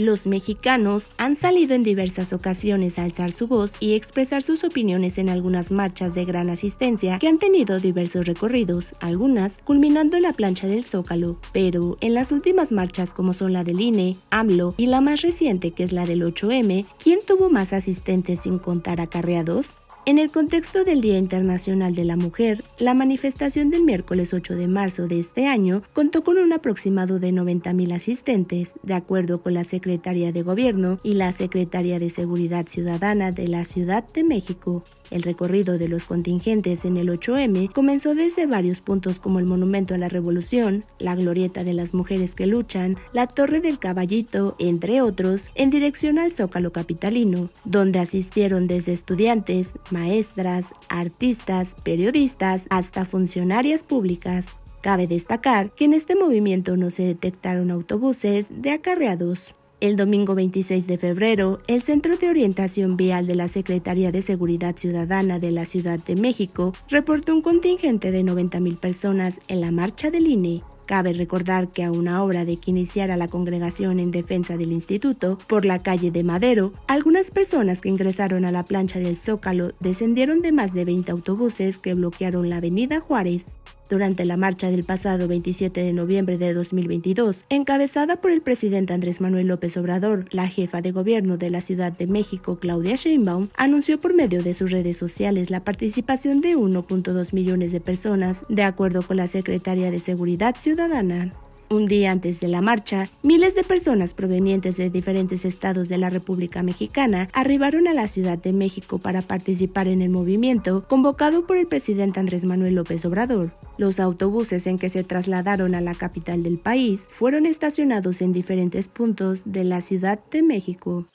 Los mexicanos han salido en diversas ocasiones a alzar su voz y expresar sus opiniones en algunas marchas de gran asistencia que han tenido diversos recorridos, algunas culminando en la plancha del Zócalo, pero en las últimas marchas como son la del INE, AMLO y la más reciente que es la del 8M, ¿quién tuvo más asistentes sin contar acarreados? En el contexto del Día Internacional de la Mujer, la manifestación del miércoles 8 de marzo de este año contó con un aproximado de 90.000 asistentes, de acuerdo con la Secretaría de Gobierno y la Secretaría de Seguridad Ciudadana de la Ciudad de México. El recorrido de los contingentes en el 8M comenzó desde varios puntos como el Monumento a la Revolución, la Glorieta de las Mujeres que Luchan, la Torre del Caballito, entre otros, en dirección al Zócalo Capitalino, donde asistieron desde estudiantes, maestras, artistas, periodistas, hasta funcionarias públicas. Cabe destacar que en este movimiento no se detectaron autobuses de acarreados. El domingo 26 de febrero, el Centro de Orientación Vial de la Secretaría de Seguridad Ciudadana de la Ciudad de México reportó un contingente de 90.000 personas en la marcha del INE. Cabe recordar que a una hora de que iniciara la congregación en defensa del instituto por la calle de Madero, algunas personas que ingresaron a la plancha del Zócalo descendieron de más de 20 autobuses que bloquearon la avenida Juárez durante la marcha del pasado 27 de noviembre de 2022, encabezada por el presidente Andrés Manuel López Obrador, la jefa de gobierno de la Ciudad de México, Claudia Sheinbaum, anunció por medio de sus redes sociales la participación de 1.2 millones de personas, de acuerdo con la Secretaría de Seguridad Ciudadana. Un día antes de la marcha, miles de personas provenientes de diferentes estados de la República Mexicana arribaron a la Ciudad de México para participar en el movimiento convocado por el presidente Andrés Manuel López Obrador. Los autobuses en que se trasladaron a la capital del país fueron estacionados en diferentes puntos de la Ciudad de México.